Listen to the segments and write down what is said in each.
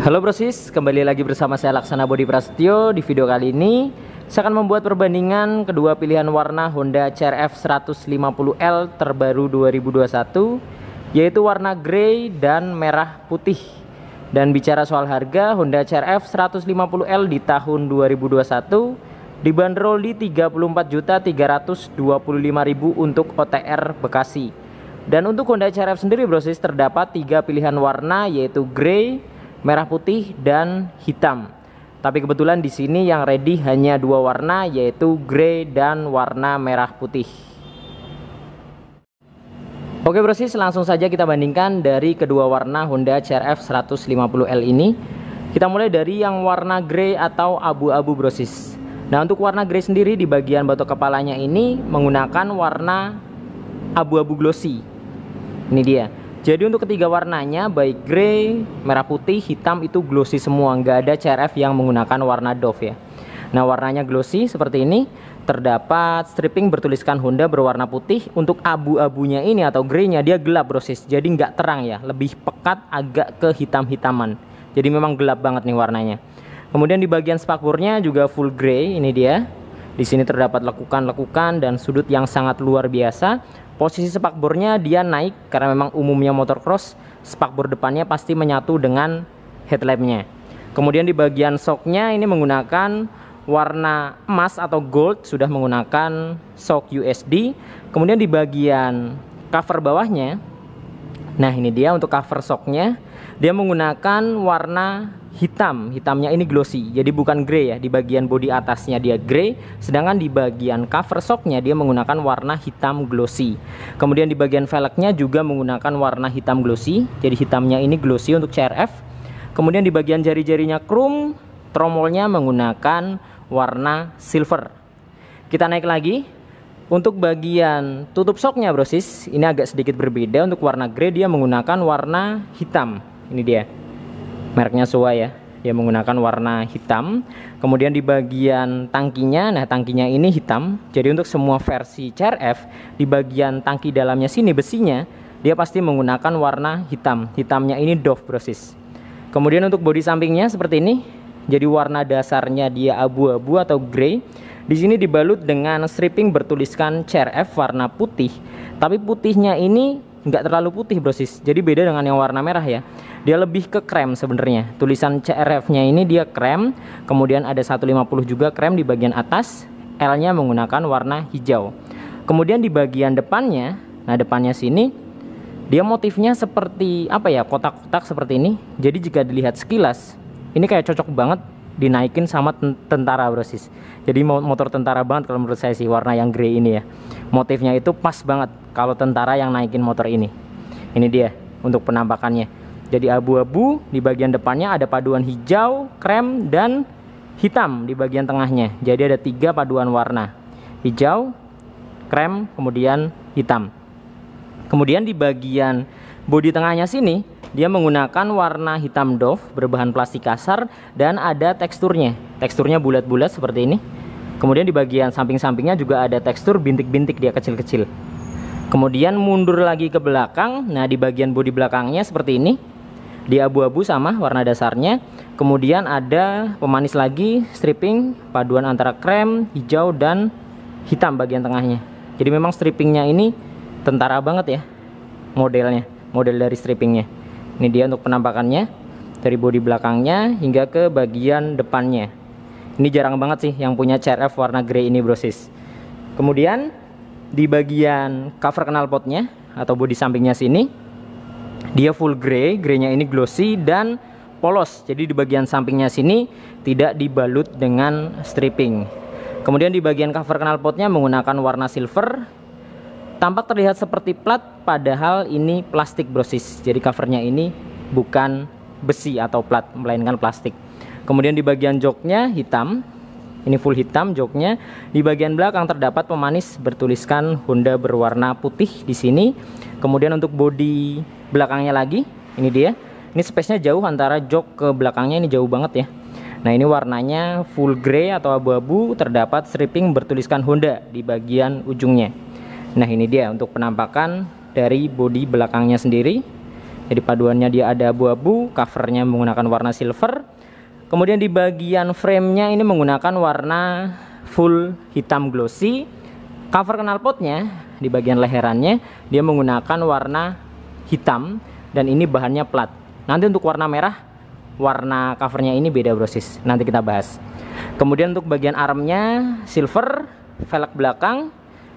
Halo Brosis, kembali lagi bersama saya Laksana Bodi Prasetyo Di video kali ini, saya akan membuat perbandingan kedua pilihan warna Honda CRF 150L terbaru 2021 Yaitu warna grey dan merah putih Dan bicara soal harga, Honda CRF 150L di tahun 2021 Dibanderol di 34.325.000 untuk OTR Bekasi dan untuk Honda CRF sendiri brosis terdapat tiga pilihan warna yaitu grey, merah putih dan hitam. Tapi kebetulan di sini yang ready hanya dua warna yaitu grey dan warna merah putih. Oke brosis, langsung saja kita bandingkan dari kedua warna Honda CRF 150L ini. Kita mulai dari yang warna grey atau abu-abu brosis. Nah, untuk warna grey sendiri di bagian batok kepalanya ini menggunakan warna abu-abu glossy. Ini dia. Jadi untuk ketiga warnanya baik grey, merah putih, hitam itu glossy semua, nggak ada CRF yang menggunakan warna Dove ya. Nah warnanya glossy seperti ini terdapat stripping bertuliskan Honda berwarna putih untuk abu-abunya ini atau greynya dia gelap brosis jadi nggak terang ya lebih pekat agak ke hitam-hitaman jadi memang gelap banget nih warnanya kemudian di bagian spakbornya juga full grey ini dia di sini terdapat lekukan-lekukan dan sudut yang sangat luar biasa Posisi spakbornya dia naik karena memang umumnya motor cross spakbor depannya pasti menyatu dengan headlampnya. Kemudian di bagian soknya ini menggunakan warna emas atau gold sudah menggunakan sok USD. Kemudian di bagian cover bawahnya, nah ini dia untuk cover soknya dia menggunakan warna hitam. Hitamnya ini glossy. Jadi bukan grey ya. Di bagian body atasnya dia grey, sedangkan di bagian cover soknya dia menggunakan warna hitam glossy. Kemudian di bagian velgnya juga menggunakan warna hitam glossy. Jadi hitamnya ini glossy untuk CRF. Kemudian di bagian jari-jarinya chrome, tromolnya menggunakan warna silver. Kita naik lagi. Untuk bagian tutup soknya, brosis, ini agak sedikit berbeda. Untuk warna grey dia menggunakan warna hitam ini dia mereknya Suwa ya dia menggunakan warna hitam kemudian di bagian tangkinya nah tangkinya ini hitam jadi untuk semua versi CRF di bagian tangki dalamnya sini besinya dia pasti menggunakan warna hitam hitamnya ini Dove Brosis kemudian untuk bodi sampingnya seperti ini jadi warna dasarnya dia abu-abu atau grey di sini dibalut dengan stripping bertuliskan CRF warna putih tapi putihnya ini nggak terlalu putih brosis jadi beda dengan yang warna merah ya dia lebih ke krem sebenarnya tulisan CRF-nya ini dia krem kemudian ada 150 juga krem di bagian atas L-nya menggunakan warna hijau kemudian di bagian depannya nah depannya sini dia motifnya seperti apa ya kotak-kotak seperti ini jadi jika dilihat sekilas ini kayak cocok banget dinaikin sama tentara brosis jadi motor tentara banget kalau menurut saya sih warna yang grey ini ya motifnya itu pas banget kalau tentara yang naikin motor ini ini dia untuk penampakannya jadi abu-abu di bagian depannya ada paduan hijau, krem, dan hitam di bagian tengahnya. Jadi ada tiga paduan warna hijau, krem, kemudian hitam. Kemudian di bagian bodi tengahnya sini dia menggunakan warna hitam doff berbahan plastik kasar dan ada teksturnya. Teksturnya bulat-bulat seperti ini. Kemudian di bagian samping-sampingnya juga ada tekstur bintik-bintik dia kecil-kecil. Kemudian mundur lagi ke belakang. Nah, di bagian bodi belakangnya seperti ini di abu-abu sama warna dasarnya kemudian ada pemanis lagi stripping paduan antara krem hijau dan hitam bagian tengahnya jadi memang strippingnya ini tentara banget ya modelnya model dari strippingnya ini dia untuk penampakannya dari bodi belakangnya hingga ke bagian depannya ini jarang banget sih yang punya CRF warna grey ini brosis kemudian di bagian cover knalpotnya atau bodi sampingnya sini dia full grey, greynya ini glossy dan polos. Jadi di bagian sampingnya sini tidak dibalut dengan stripping. Kemudian di bagian cover knalpotnya menggunakan warna silver. Tampak terlihat seperti plat padahal ini plastik brosis. Jadi covernya ini bukan besi atau plat melainkan plastik. Kemudian di bagian joknya hitam ini full hitam joknya. Di bagian belakang terdapat pemanis bertuliskan Honda berwarna putih di sini. Kemudian untuk bodi belakangnya lagi, ini dia. Ini space-nya jauh antara jok ke belakangnya ini jauh banget ya. Nah ini warnanya full grey atau abu-abu terdapat stripping bertuliskan Honda di bagian ujungnya. Nah ini dia untuk penampakan dari bodi belakangnya sendiri. Jadi paduannya dia ada abu-abu, covernya menggunakan warna silver, kemudian di bagian framenya ini menggunakan warna full hitam glossy cover knalpotnya di bagian leherannya dia menggunakan warna hitam dan ini bahannya plat nanti untuk warna merah warna covernya ini beda brosis nanti kita bahas kemudian untuk bagian armnya silver velg belakang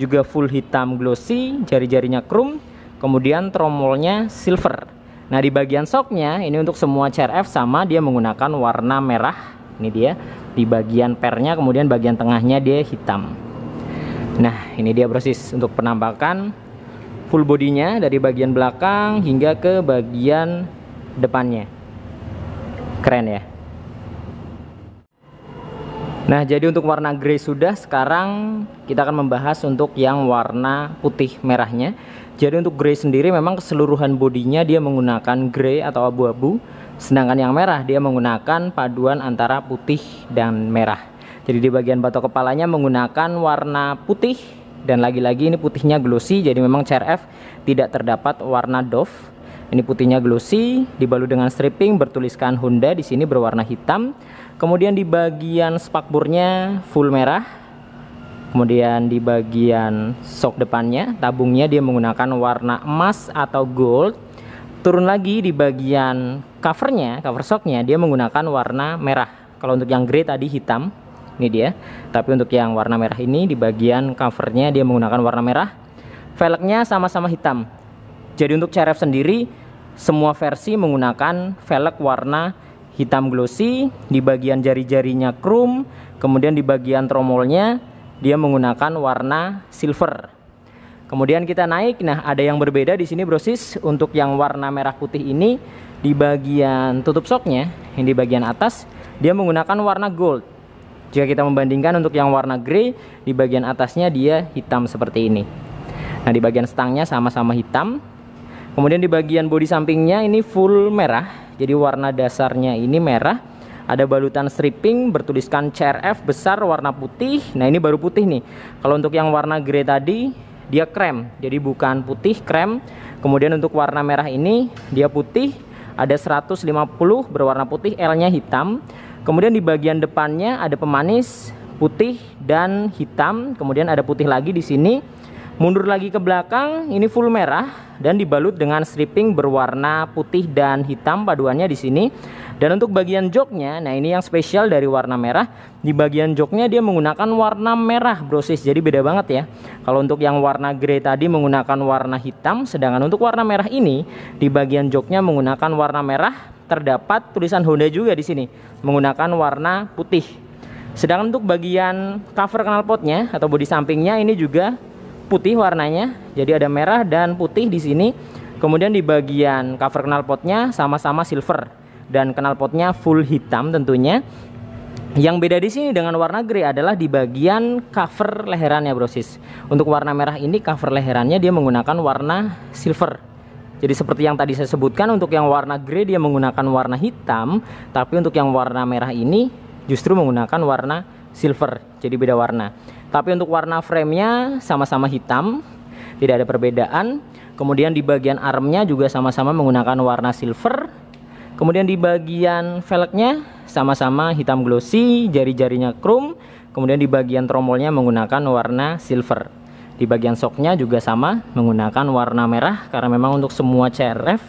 juga full hitam glossy jari-jarinya chrome kemudian tromolnya silver Nah di bagian soknya ini untuk semua CRF sama dia menggunakan warna merah ini dia di bagian pernya kemudian bagian tengahnya dia hitam. Nah ini dia persis untuk penampakan full bodinya dari bagian belakang hingga ke bagian depannya. Keren ya. Nah, jadi untuk warna grey sudah, sekarang kita akan membahas untuk yang warna putih merahnya. Jadi untuk grey sendiri memang keseluruhan bodinya dia menggunakan grey atau abu-abu, sedangkan yang merah dia menggunakan paduan antara putih dan merah. Jadi di bagian batok kepalanya menggunakan warna putih dan lagi-lagi ini putihnya glossy, jadi memang CRF tidak terdapat warna doff. Ini putihnya glossy, dibalut dengan stripping bertuliskan Honda di sini berwarna hitam. Kemudian di bagian spakburnya full merah Kemudian di bagian sok depannya, tabungnya dia menggunakan warna emas atau gold. Turun lagi di bagian covernya, cover soknya dia menggunakan warna merah. Kalau untuk yang grey tadi hitam, ini dia. Tapi untuk yang warna merah ini di bagian covernya dia menggunakan warna merah. Velgnya sama-sama hitam. Jadi untuk CRF sendiri semua versi menggunakan velg warna hitam glossy, di bagian jari-jarinya chrome, kemudian di bagian tromolnya dia menggunakan warna silver. Kemudian kita naik, nah ada yang berbeda di sini brosis untuk yang warna merah putih ini di bagian tutup soknya, yang di bagian atas, dia menggunakan warna gold. Jika kita membandingkan untuk yang warna grey, di bagian atasnya dia hitam seperti ini. Nah di bagian stangnya sama-sama hitam. Kemudian di bagian bodi sampingnya ini full merah, jadi warna dasarnya ini merah ada balutan stripping bertuliskan CRF besar warna putih. Nah, ini baru putih nih. Kalau untuk yang warna grey tadi dia krem. Jadi bukan putih krem. Kemudian untuk warna merah ini dia putih. Ada 150 berwarna putih, L-nya hitam. Kemudian di bagian depannya ada pemanis putih dan hitam. Kemudian ada putih lagi di sini Mundur lagi ke belakang, ini full merah dan dibalut dengan stripping berwarna putih dan hitam paduannya di sini. Dan untuk bagian joknya, nah ini yang spesial dari warna merah. Di bagian joknya dia menggunakan warna merah brosis, jadi beda banget ya. Kalau untuk yang warna grey tadi menggunakan warna hitam, sedangkan untuk warna merah ini di bagian joknya menggunakan warna merah. Terdapat tulisan Honda juga di sini menggunakan warna putih. Sedangkan untuk bagian cover knalpotnya atau bodi sampingnya ini juga putih warnanya. Jadi ada merah dan putih di sini. Kemudian di bagian cover knalpotnya sama-sama silver dan knalpotnya full hitam tentunya. Yang beda di sini dengan warna grey adalah di bagian cover leherannya, Brosis. Untuk warna merah ini cover leherannya dia menggunakan warna silver. Jadi seperti yang tadi saya sebutkan untuk yang warna grey dia menggunakan warna hitam, tapi untuk yang warna merah ini justru menggunakan warna silver. Jadi beda warna. Tapi untuk warna framenya sama-sama hitam, tidak ada perbedaan. Kemudian di bagian armnya juga sama-sama menggunakan warna silver. Kemudian di bagian velgnya sama-sama hitam glossy, jari-jarinya chrome. Kemudian di bagian tromolnya menggunakan warna silver. Di bagian soknya juga sama menggunakan warna merah karena memang untuk semua CRF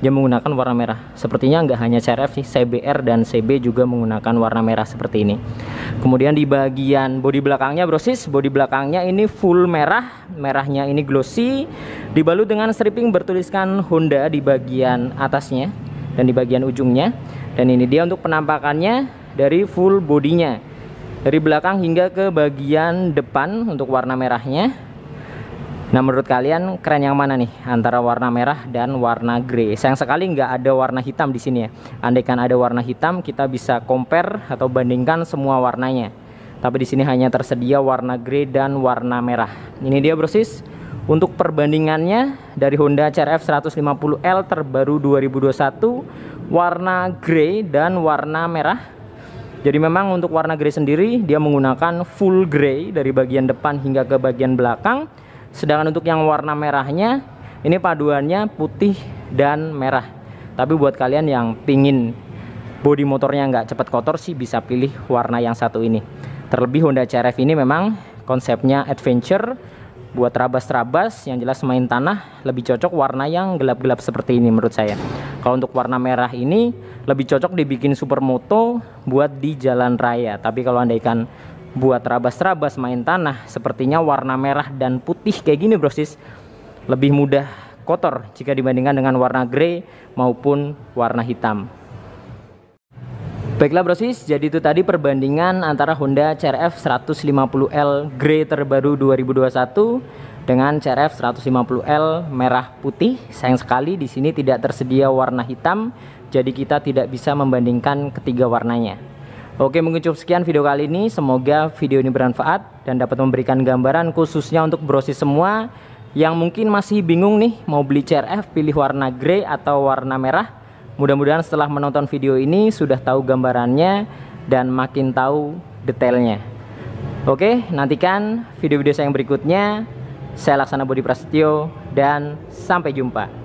dia menggunakan warna merah. Sepertinya nggak hanya CRF sih, CBR dan CB juga menggunakan warna merah seperti ini. Kemudian di bagian bodi belakangnya brosis, bodi belakangnya ini full merah, merahnya ini glossy, dibalut dengan stripping bertuliskan Honda di bagian atasnya dan di bagian ujungnya. Dan ini dia untuk penampakannya dari full bodinya. Dari belakang hingga ke bagian depan untuk warna merahnya Nah menurut kalian keren yang mana nih antara warna merah dan warna grey? Sayang sekali nggak ada warna hitam di sini ya. Andaikan ada warna hitam kita bisa compare atau bandingkan semua warnanya. Tapi di sini hanya tersedia warna grey dan warna merah. Ini dia brosis untuk perbandingannya dari Honda CRF 150L terbaru 2021 warna grey dan warna merah. Jadi memang untuk warna grey sendiri dia menggunakan full grey dari bagian depan hingga ke bagian belakang Sedangkan untuk yang warna merahnya ini paduannya putih dan merah. Tapi buat kalian yang pingin bodi motornya nggak cepat kotor sih bisa pilih warna yang satu ini. Terlebih Honda CRF ini memang konsepnya adventure buat trabas-trabas yang jelas main tanah lebih cocok warna yang gelap-gelap seperti ini menurut saya kalau untuk warna merah ini lebih cocok dibikin supermoto buat di jalan raya tapi kalau andaikan buat rabas-rabas main tanah sepertinya warna merah dan putih kayak gini brosis lebih mudah kotor jika dibandingkan dengan warna grey maupun warna hitam Baiklah brosis, jadi itu tadi perbandingan antara Honda CRF 150L Grey terbaru 2021 dengan CRF 150L merah putih. Sayang sekali di sini tidak tersedia warna hitam, jadi kita tidak bisa membandingkan ketiga warnanya. Oke, mungkin cukup sekian video kali ini. Semoga video ini bermanfaat dan dapat memberikan gambaran khususnya untuk brosis semua yang mungkin masih bingung nih mau beli CRF pilih warna grey atau warna merah. Mudah-mudahan setelah menonton video ini sudah tahu gambarannya dan makin tahu detailnya. Oke, nantikan video-video saya yang berikutnya. Saya Laksana Budi Prasetyo dan sampai jumpa.